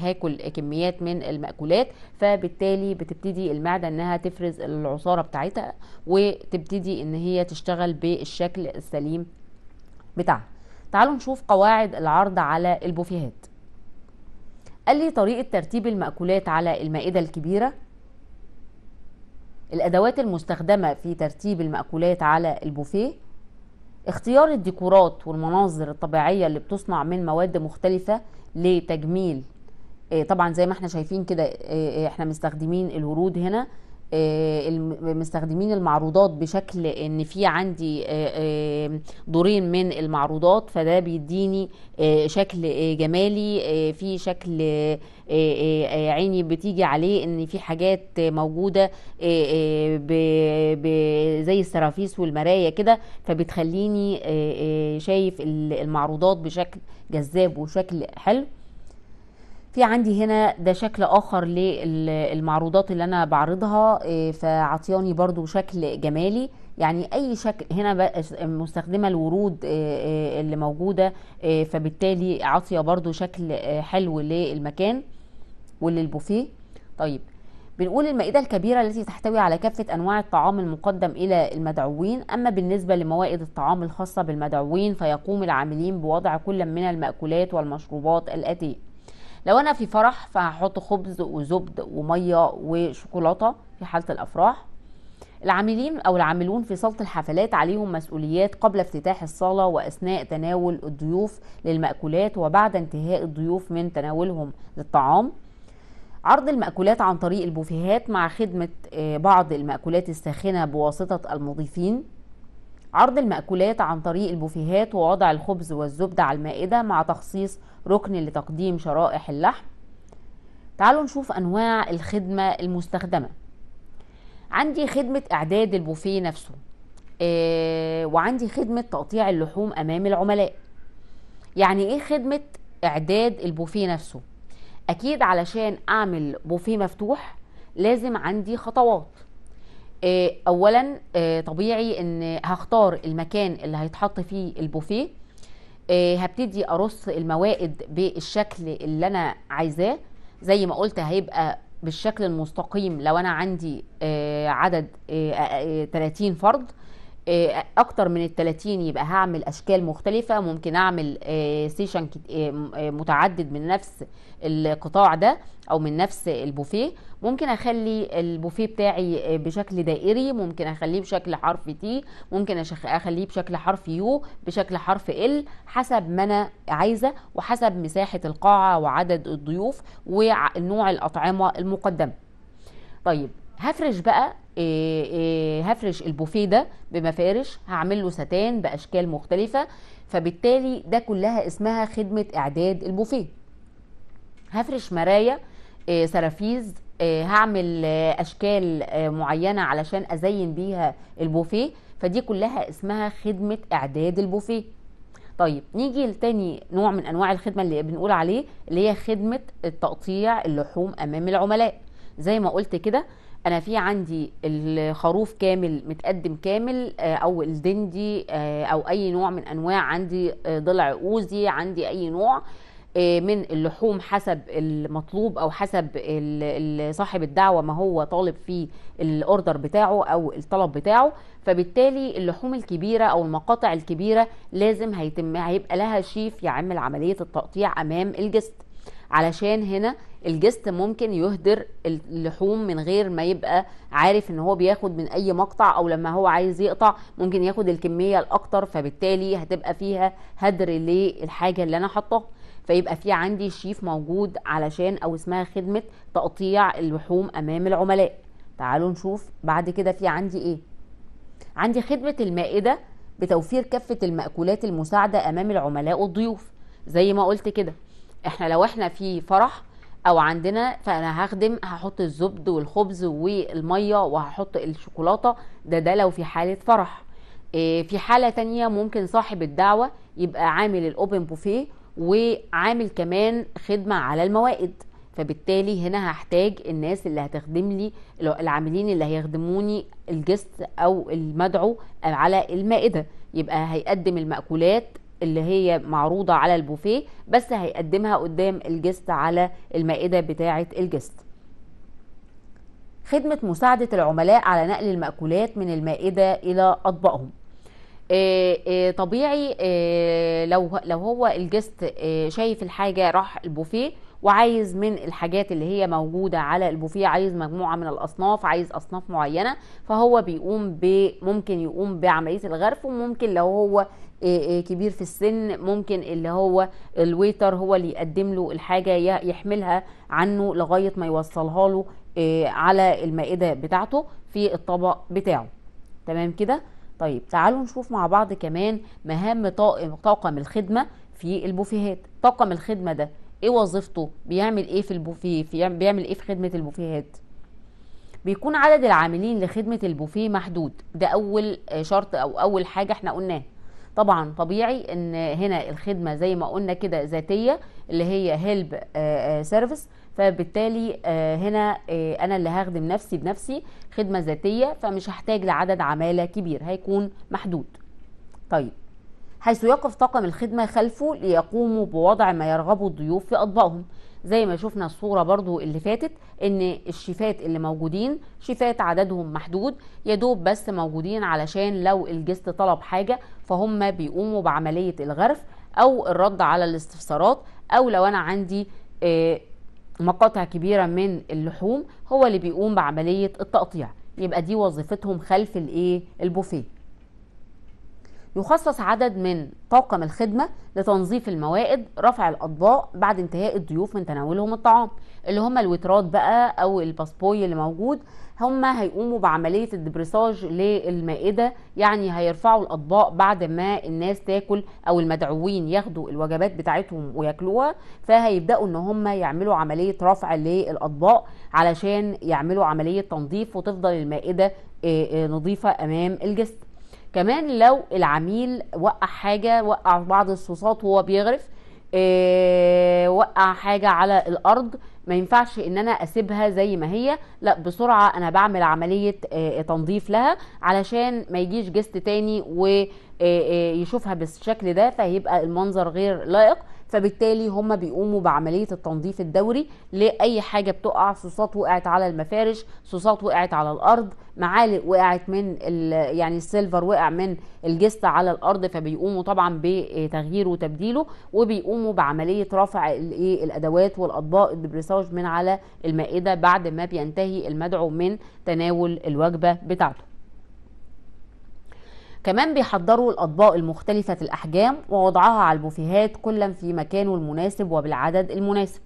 هاكل كميات من المأكولات فبالتالي بتبتدي المعده انها تفرز العصاره بتاعتها وتبتدي ان هي تشتغل تشتغل بالشكل السليم بتاعها تعالوا نشوف قواعد العرض على البوفيهات قال لي طريقة ترتيب المأكولات على المائدة الكبيرة الأدوات المستخدمة في ترتيب المأكولات على البوفيه اختيار الديكورات والمناظر الطبيعية اللي بتصنع من مواد مختلفة لتجميل آه، طبعا زي ما احنا شايفين كده آه، آه، احنا مستخدمين الورود هنا آه، مستخدمين المعروضات بشكل ان في عندي آه، آه، دورين من المعروضات فده بيديني شكل جمالي في شكل عيني بتيجي عليه ان في حاجات موجوده زي السرافيس والمرايا كده فبتخليني شايف المعروضات بشكل جذاب وشكل حلو في عندي هنا ده شكل اخر للمعروضات اللي انا بعرضها آه، فعطياني برضو شكل جمالي يعني اي شكل هنا مستخدمه الورود آه، آه، اللي موجوده فبالتالي عطية برضو شكل حلو للمكان وللبوفيه طيب بنقول المائدة الكبيرة التي تحتوي على كافة أنواع الطعام المقدم إلى المدعوين أما بالنسبة لموائد الطعام الخاصة بالمدعوين فيقوم العاملين بوضع كل من المأكولات والمشروبات الآتية لو انا في فرح فهحط خبز وزبد وميه وشوكولاته في حاله الافراح العاملين او العاملون في صاله الحفلات عليهم مسؤوليات قبل افتتاح الصاله واثناء تناول الضيوف للمأكولات وبعد انتهاء الضيوف من تناولهم للطعام عرض المأكولات عن طريق البوفيهات مع خدمة آه، بعض المأكولات الساخنة بواسطة المضيفين عرض المأكولات عن طريق البوفيهات ووضع الخبز والزبدة على المائدة مع تخصيص ركن لتقديم شرائح اللحم تعالوا نشوف انواع الخدمه المستخدمه عندي خدمه اعداد البوفيه نفسه آه وعندي خدمه تقطيع اللحوم امام العملاء يعني ايه خدمه اعداد البوفيه نفسه اكيد علشان اعمل بوفيه مفتوح لازم عندي خطوات آه، اولا آه، طبيعي ان هختار المكان اللي هيتحط فيه البوفيه آه، هبتدي ارص الموائد بالشكل اللي انا عايزاه زي ما قلت هيبقى بالشكل المستقيم لو انا عندي آه، عدد 30 آه، فرد اكتر من ال 30 يبقى هعمل اشكال مختلفه ممكن اعمل سيشن متعدد من نفس القطاع ده او من نفس البوفيه ممكن اخلي البوفيه بتاعي آه، بشكل دائري ممكن اخليه بشكل حرف تي ممكن اخليه بشكل حرف يو بشكل حرف ال حسب ما انا عايزه وحسب مساحه القاعه وعدد الضيوف ونوع الاطعمه المقدمه طيب هفرش بقى إيه إيه هفرش البوفيه ده بمفارش هعمل له ستان باشكال مختلفه فبالتالي ده كلها اسمها خدمه اعداد البوفيه هفرش مرايا إيه سرافيز آه، هعمل آه، اشكال آه، معينه علشان ازين بيها البوفيه فدي كلها اسمها خدمه اعداد البوفيه طيب نيجي لتاني نوع من انواع الخدمه اللي بنقول عليه اللي هي خدمه تقطيع اللحوم امام العملاء زي ما قلت كده انا في عندي الخروف كامل متقدم كامل او الدندي او اي نوع من انواع عندي ضلع اوزي عندي اي نوع آه، من اللحوم حسب المطلوب او حسب صاحب الدعوه ما هو طالب في الاوردر بتاعه او الطلب بتاعه فبالتالي اللحوم الكبيره او المقاطع الكبيره لازم هيتم هيبقى لها شيف يعمل عمليه التقطيع امام الجست علشان هنا الجست ممكن يهدر اللحوم من غير ما يبقى عارف ان هو بياخد من اي مقطع او لما هو عايز يقطع ممكن ياخد الكميه الاكتر فبالتالي هتبقى فيها هدر للحاجه اللي انا حطاها فيبقى في عندي شيف موجود علشان او اسمها خدمه تقطيع اللحوم امام العملاء تعالوا نشوف بعد كده في عندي ايه عندي خدمه المائده بتوفير كافه المأكولات المساعده امام العملاء والضيوف زي ما قلت كده احنا لو احنا في فرح او عندنا فانا هخدم هحط الزبد والخبز والميه وهحط الشوكولاته ده ده لو في حاله فرح آه، في حاله تانية ممكن صاحب الدعوه يبقى عامل الاوبن بوفيه وعامل كمان خدمه على الموائد فبالتالي هنا هحتاج الناس اللي هتخدم لي العاملين اللي هيخدموني الجست او المدعو على المائده يبقى هيقدم المأكولات اللي هي معروضة على البوفيه بس هيقدمها قدام الجست على المائدة بتاعة الجست خدمة مساعدة العملاء على نقل المأكولات من المائدة إلى أطباقهم آه، آه، طبيعي آه، لو لو هو الجست شايف الحاجه راح البوفيه وعايز من الحاجات اللي هي موجوده على البوفيه عايز مجموعه من الاصناف عايز اصناف معينه فهو بيقوم ممكن يقوم بعمليه الغرف وممكن لو هو كبير في السن ممكن اللي هو الويتر هو اللي يقدم له الحاجه يحملها عنه لغايه ما يوصلها له على المائده بتاعته في الطبق بتاعه تمام كده طيب تعالوا نشوف مع بعض كمان مهام طاقم طاقم الخدمه في البوفيهات طاقم الخدمه ده ايه وظيفته بيعمل ايه في البوفيه بيعمل ايه في خدمه البوفيهات بيكون عدد العاملين لخدمه البوفيه محدود ده اول آه، شرط او اول حاجه احنا قلناها طبعا طبيعي ان هنا الخدمه زي ما قلنا كده ذاتيه اللي هي هيلب آه، سيرفيس آه، فبالتالي آه، هنا آه، انا اللي هخدم نفسي بنفسي خدمه ذاتيه فمش هحتاج لعدد عماله كبير هيكون محدود طيب حيث يقف طاقم الخدمة خلفه ليقوموا بوضع ما يرغبه الضيوف في أطباقهم زي ما شفنا الصورة برضو اللي فاتت ان الشيفات اللي موجودين شيفات عددهم محدود يدوب بس موجودين علشان لو الجست طلب حاجة فهم بيقوموا بعملية الغرف او الرد على الاستفسارات او لو انا عندي آه، مقاطع كبيرة من اللحوم هو اللي بيقوم بعملية التقطيع يبقى دي وظيفتهم خلف الايه البوفيه يخصص عدد من طاقم الخدمة لتنظيف الموائد رفع الأطباق بعد انتهاء الضيوف من تناولهم الطعام اللي هم الوترات بقى أو الباسبوي اللي موجود هم هيقوموا بعمليه الدبريساج للمائده يعني هيرفعوا الاطباق بعد ما الناس تاكل او المدعوين ياخدوا الوجبات بتاعتهم وياكلوها فهيبداوا ان هم يعملوا عمليه رفع للاطباق علشان يعملوا عمليه تنظيف وتفضل المائده آه، آه، نظيفه امام الجسم كمان لو العميل وقع حاجه وقع بعض الصوصات وهو بيغرف آه، وقع حاجه على الارض ما ينفعش ان انا اسيبها زي ما هي لا بسرعه انا بعمل عمليه آه، آه، تنظيف لها علشان ما يجيش جست تاني ويشوفها آه، بالشكل ده فهيبقى المنظر غير لائق فبالتالي هم بيقوموا بعمليه التنظيف الدوري لاي حاجه بتقع صوصات وقعت على المفارش صوصات وقعت على الارض معالق وقعت من يعني السيلفر وقع من الجست على الارض فبيقوموا طبعا بتغييره وتبديله وبيقوموا بعمليه رفع الايه الادوات والاطباق الدبريساج من على المائده بعد ما بينتهي المدعو من تناول الوجبه بتاعته كمان بيحضروا الأطباق المختلفة الأحجام ووضعها على البوفيهات كلا في مكانه المناسب وبالعدد المناسب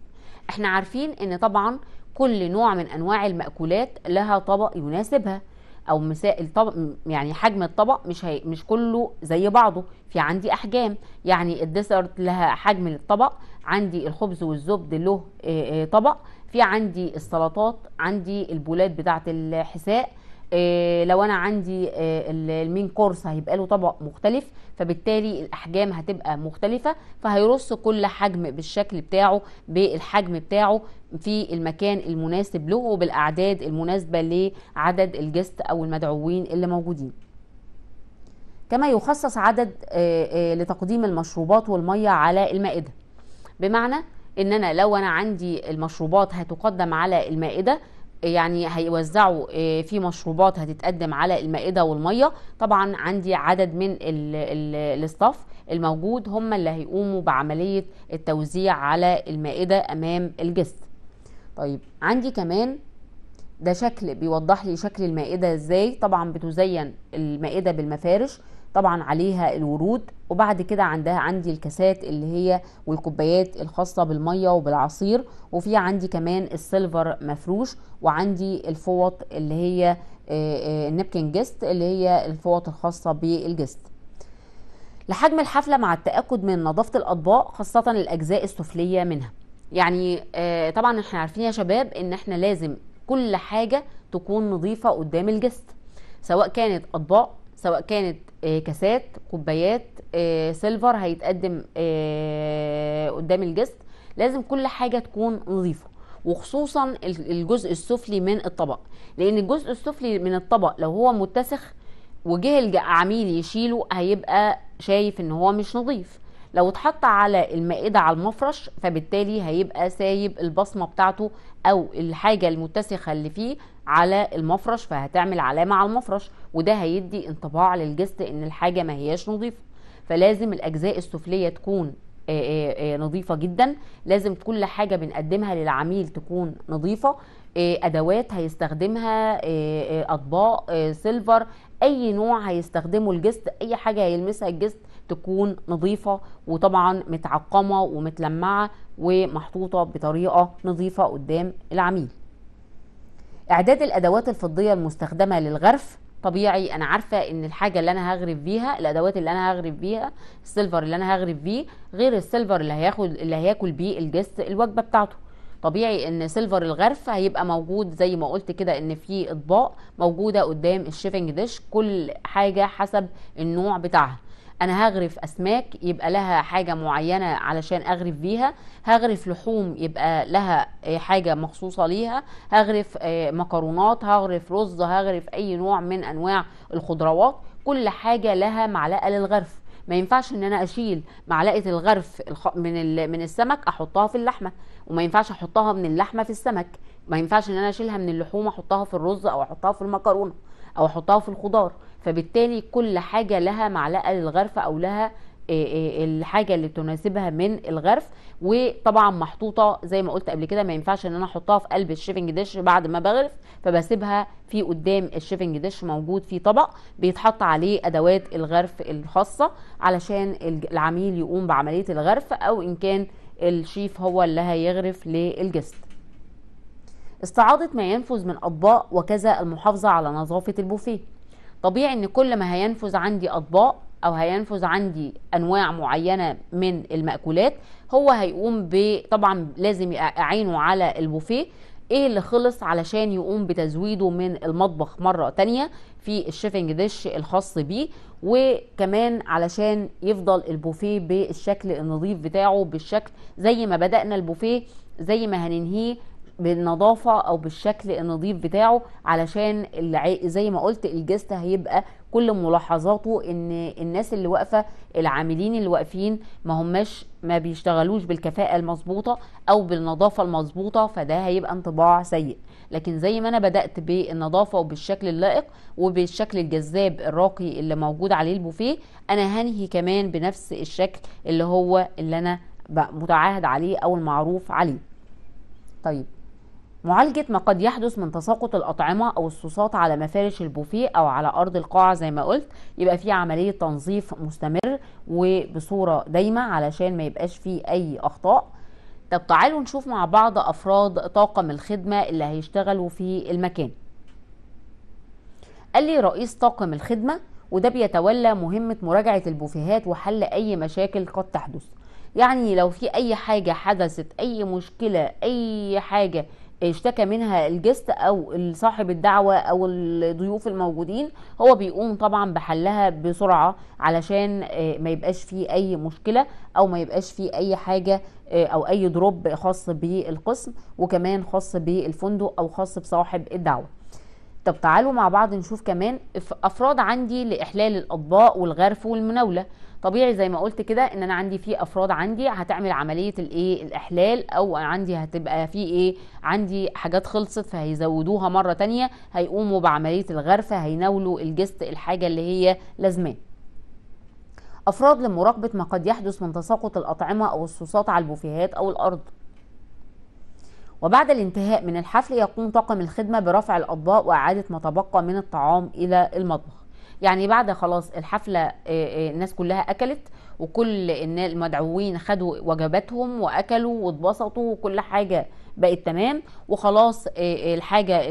احنا عارفين ان طبعا كل نوع من انواع المأكولات لها طبق يناسبها او مساء الطبق يعني حجم الطبق مش هي مش كله زي بعضه في عندي احجام يعني الديسرت لها حجم الطبق عندي الخبز والزبد له آه، آه، طبق في عندي السلطات عندي البولات بتاعه الحساء آه، لو انا عندي آه، المين كورس هيبقى له طبق مختلف فبالتالي الاحجام هتبقى مختلفه فهيرص كل حجم بالشكل بتاعه بالحجم بتاعه في المكان المناسب له وبالاعداد المناسبه لعدد الجست او المدعوين اللي موجودين كما يخصص عدد آه، لتقديم المشروبات والميه على المائده بمعنى ان انا لو انا عندي المشروبات هتقدم على المائده يعني هيوزعوا آه، في مشروبات هتتقدم على المائده والميه طبعا عندي عدد من الاستاف الموجود هم اللي هيقوموا بعمليه التوزيع على المائده امام الجست طيب عندي كمان ده شكل بيوضح لي شكل المائده ازاي طبعا بتزين المائده بالمفارش طبعا عليها الورود وبعد كده عندها عندي الكاسات اللي هي والكوبايات الخاصه بالميه وبالعصير وفي عندي كمان السيلفر مفروش وعندي الفوط اللي هي آه، آه، النبكن جست اللي هي الفوط الخاصه بالجست لحجم الحفلة مع التأكد من نظافة الأطباق خاصة الأجزاء السفلية منها يعني آه، طبعا احنا عارفين يا شباب ان احنا لازم كل حاجة تكون نظيفة قدام الجست سواء كانت أطباق سواء كانت آه، كاسات كوبايات آه، سيلفر هيتقدم آه، قدام الجست لازم كل حاجه تكون نظيفه وخصوصا الجزء السفلي من الطبق لان الجزء السفلي من الطبق لو هو متسخ وجه العميل يشيله هيبقى شايف ان هو مش نظيف لو اتحط على المائدة على المفرش فبالتالي هيبقى سايب البصمة بتاعته او الحاجة المتسخة اللي فيه على المفرش فهتعمل علامة على المفرش وده هيدي انطباع للجسد ان الحاجه ما هياش نظيفه فلازم الاجزاء السفليه تكون نظيفه جدا لازم كل حاجه بنقدمها للعميل تكون نظيفه ادوات هيستخدمها اطباق سيلفر اي نوع هيستخدمه الجست اي حاجه هيلمسها الجست تكون نظيفه وطبعا متعقمه ومتلمعه ومحطوطه بطريقه نظيفه قدام العميل اعداد الادوات الفضيه المستخدمه للغرف طبيعي انا عارفه ان الحاجه اللي انا هغرف بيها الادوات اللي انا هغرف بيها السيلفر اللي انا هغرف بيه غير السيلفر اللي هياخد اللي هياكل بيه الجس الوجبه بتاعته طبيعي ان سيلفر الغرف هيبقى موجود زي ما قلت كده ان في اطباق موجوده قدام الشيفنج ديش كل حاجه حسب النوع بتاعها انا هغرف اسماك يبقى لها حاجه معينه علشان اغرف بيها هغرف لحوم يبقى لها آه، حاجه مخصوصه ليها هغرف آه، مكرونات هغرف رز هغرف اي نوع من انواع الخضروات كل حاجه لها معلقه للغرف ما ينفعش ان انا اشيل معلقه الغرف من من السمك احطها في اللحمه وما ينفعش احطها من اللحمه في السمك ما ينفعش ان انا اشيلها من اللحوم احطها في الرز او احطها في المكرونه او احطها في الخضار فبالتالي كل حاجة لها معلقة للغرف أو لها آه، آه، الحاجه اللي تناسبها من الغرف وطبعا محطوطه زي ما قلت قبل كده ما ينفعش ان انا احطها في قلب الشيفنج ديش بعد ما بغرف فبسيبها في قدام الشيفنج ديش موجود في طبق بيتحط عليه ادوات الغرف الخاصه علشان العميل يقوم بعمليه الغرف او ان كان الشيف هو اللي هيغرف للجست استعاضة ما ينفذ من اطباق وكذا المحافظه على نظافه البوفيه طبيعي ان كل ما هينفذ عندي اطباق او هينفذ عندي انواع معينه من الماكولات هو هيقوم ب طبعا لازم اعينه على البوفيه ايه اللي خلص علشان يقوم بتزويده من المطبخ مرة تانية في الشيفنج ديش الخاص بيه وكمان علشان يفضل البوفيه بالشكل النظيف بتاعه بالشكل زي ما بدأنا البوفيه زي ما هننهيه بالنظافه او بالشكل النظيف بتاعه علشان زي ما قلت الجست هيبقى كل ملاحظاته ان الناس اللي واقفه العاملين اللي واقفين ما هماش ما بيشتغلوش بالكفاءه المظبوطه او بالنظافه المظبوطه فده هيبقى انطباع سيء لكن زي ما انا بدات بالنظافه وبالشكل اللائق وبالشكل الجذاب الراقي اللي موجود عليه البوفيه انا هنهي كمان بنفس الشكل اللي هو اللي انا متعاهد عليه او المعروف عليه طيب معالجة ما قد يحدث من تساقط الأطعمة أو الصوصات على مفارش البوفيه أو على أرض القاعة زي ما قلت يبقى في عملية تنظيف مستمر وبصورة دايمة علشان ما يبقاش فيه أي أخطاء طب تعالوا نشوف مع بعض أفراد طاقم الخدمة اللي هيشتغلوا في المكان قال لي رئيس طاقم الخدمة وده بيتولى مهمة مراجعة البوفيهات وحل أي مشاكل قد تحدث يعني لو في أي حاجة حدثت أي مشكلة أي حاجة اشتكى منها الجست او صاحب الدعوه او الضيوف الموجودين هو بيقوم طبعا بحلها بسرعه علشان آه، ما يبقاش فيه اي مشكله او ما يبقاش فيه اي حاجه آه، او اي دروب خاص بالقسم وكمان خاص بالفندق او خاص بصاحب الدعوه طب تعالوا مع بعض نشوف كمان افراد عندي لاحلال الاطباق والغرف والمناوله طبيعي زي ما قلت كده ان انا عندي في افراد عندي هتعمل عمليه الايه الاحلال او عندي هتبقى في ايه عندي حاجات خلصت فهيزودوها مره تانية هيقوموا بعمليه الغرفه هيناولوا الجست الحاجه اللي هي لازماه افراد لمراقبه ما قد يحدث من تساقط الاطعمه او الصوصات على البوفيهات او الارض وبعد الانتهاء من الحفل يقوم طاقم الخدمة برفع الأطباق وإعادة ما تبقى من الطعام إلى المطبخ يعني بعد خلاص الحفله آه، آه، الناس كلها اكلت وكل المدعوين خدوا وجباتهم واكلوا واتبسطوا وكل حاجه بقت تمام وخلاص آه، الحاجه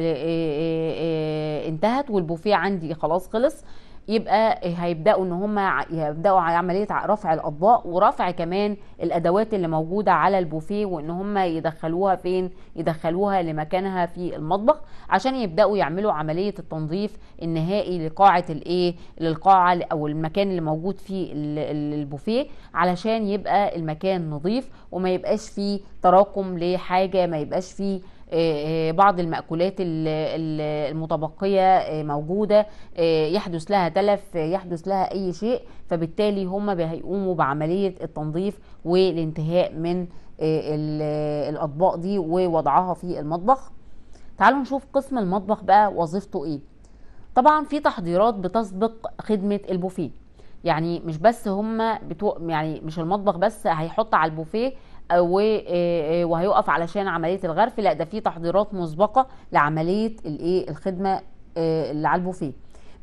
انتهت والبوفيه عندي خلاص خلص يبقى هيبداوا ان هم يبداوا على عمليه رفع الاطباق ورفع كمان الادوات اللي موجوده على البوفيه وان هم يدخلوها فين يدخلوها لمكانها في المطبخ عشان يبداوا يعملوا عمليه التنظيف النهائي لقاعه الايه للقاعه او المكان اللي موجود فيه البوفيه علشان يبقى المكان نظيف وما يبقاش فيه تراكم لحاجه ما يبقاش فيه آه، آه، بعض المأكولات المتبقية آه، موجودة يحدث لها تلف يحدث لها أي شيء فبالتالي هم بيقوموا بعملية التنظيف والانتهاء من الأطباق دي ووضعها في المطبخ تعالوا نشوف قسم المطبخ بقى وظيفته ايه طبعا في تحضيرات بتسبق خدمة البوفيه يعني مش بس هم بتو... يعني مش المطبخ بس هيحط على البوفيه آه، آه، وهيقف علشان عمليه الغرف لا ده في تحضيرات مسبقه لعمليه الايه الخدمه آه، اللي على البوفيه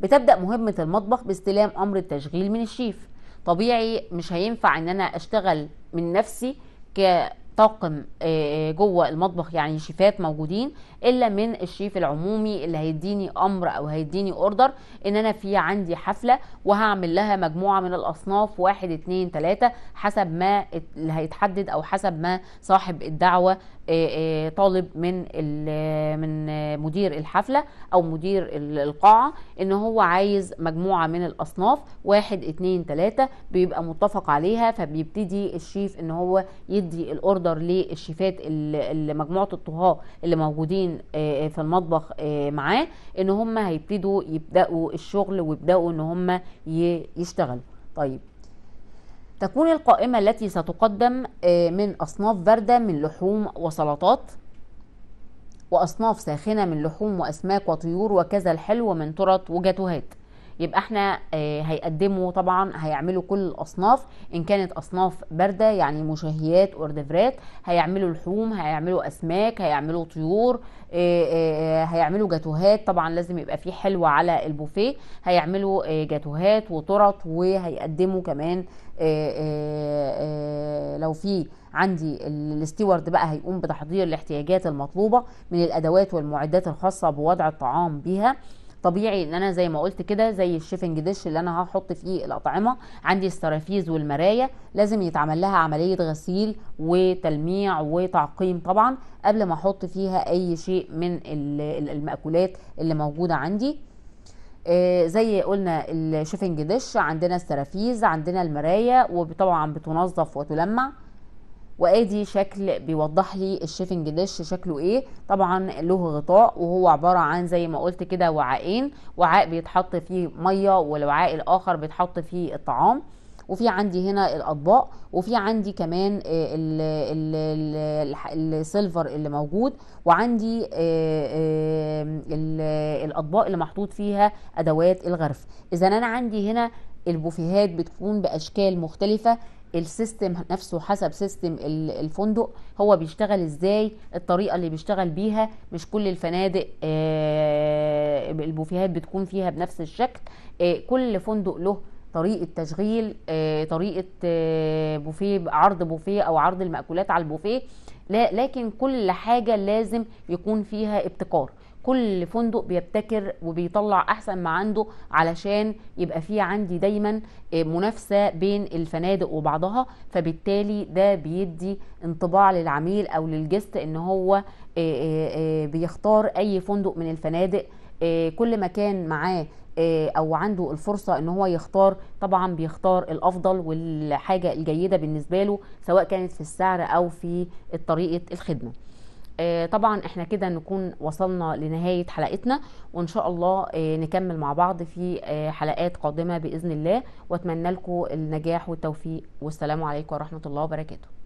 بتبدا مهمه المطبخ باستلام امر التشغيل من الشيف طبيعي مش هينفع ان انا اشتغل من نفسي ك طاقم آه، آه، جوه المطبخ يعني شيفات موجودين الا من الشيف العمومي اللي هيديني امر او هيديني اوردر ان انا في عندي حفله وهعمل لها مجموعه من الاصناف واحد اتنين تلاته حسب ما اللي هيتحدد او حسب ما صاحب الدعوه آه، طالب من من مدير الحفله او مدير القاعه ان هو عايز مجموعه من الاصناف واحد اتنين تلاته بيبقى متفق عليها فبيبتدي الشيف ان هو يدي الاوردر اوردر للشيفات اللي مجموعه الطهاه اللي موجودين آه، آه، في المطبخ آه، معاه ان هم هيبتدوا يبداوا الشغل ويبداوا ان هم يشتغلوا طيب تكون القائمه التي ستقدم من اصناف بارده من لحوم وسلطات واصناف ساخنه من لحوم واسماك وطيور وكذا الحلو من ترط وجاتوهات يبقى احنا آه، هيقدموا طبعا هيعملوا كل الاصناف ان كانت اصناف بارده يعني مشهيات اوردفرات هيعملوا لحوم هيعملوا اسماك هيعملوا طيور آه، آه، هيعملوا جاتوهات طبعا لازم يبقى في حلو على البوفيه هيعملوا جاتوهات وطرط وهيقدموا كمان لو في عندي الاستيوارد بقى هيقوم بتحضير الاحتياجات المطلوبه من الادوات والمعدات الخاصه بوضع الطعام بها طبيعي ان انا زي ما قلت كده زي الشيفنج ديش اللي انا هحط فيه الاطعمه عندي السرافيز والمرايا لازم يتعمل لها عمليه غسيل وتلميع وتعقيم طبعا قبل ما احط فيها اي شيء من المأكولات اللي موجوده عندي آه، زي قلنا الشيفنج ديش عندنا السرافيز عندنا المرايا وطبعا بتنظف وتلمع وادي شكل بيوضح لي الشيفنج ديش شكله ايه طبعا له غطاء وهو عباره عن زي ما قلت كده وعاءين وعاء بيتحط فيه ميه والوعاء الاخر بيتحط فيه الطعام وفي عندي هنا الاطباق وفي عندي كمان آه، السيلفر اللي موجود وعندي آه، آه، الاطباق اللي محطوط فيها ادوات الغرف اذا انا عندي هنا البوفيهات بتكون باشكال مختلفه السيستم نفسه حسب سيستم الفندق هو بيشتغل ازاي الطريقه اللي بيشتغل بيها مش كل الفنادق آه، البوفيهات بتكون فيها بنفس الشكل آه، كل فندق له طريقه تشغيل آه، طريقه بوفيه عرض بوفيه او عرض المأكولات على البوفيه لا لكن كل حاجه لازم يكون فيها ابتكار كل فندق بيبتكر وبيطلع احسن ما عنده علشان يبقى في عندي دايما آه، منافسه بين الفنادق وبعضها فبالتالي ده بيدي انطباع للعميل او للجست ان هو آه، آه، بيختار اي فندق من الفنادق كل ما كان معاه او عنده الفرصه ان هو يختار طبعا بيختار الافضل والحاجه الجيده بالنسبه له سواء كانت في السعر او في طريقه الخدمه آه، طبعا احنا كده نكون وصلنا لنهاية حلقتنا وان شاء الله آه، نكمل مع بعض في آه، حلقات قادمة بإذن الله واتمنى لكم النجاح والتوفيق والسلام عليكم ورحمة الله وبركاته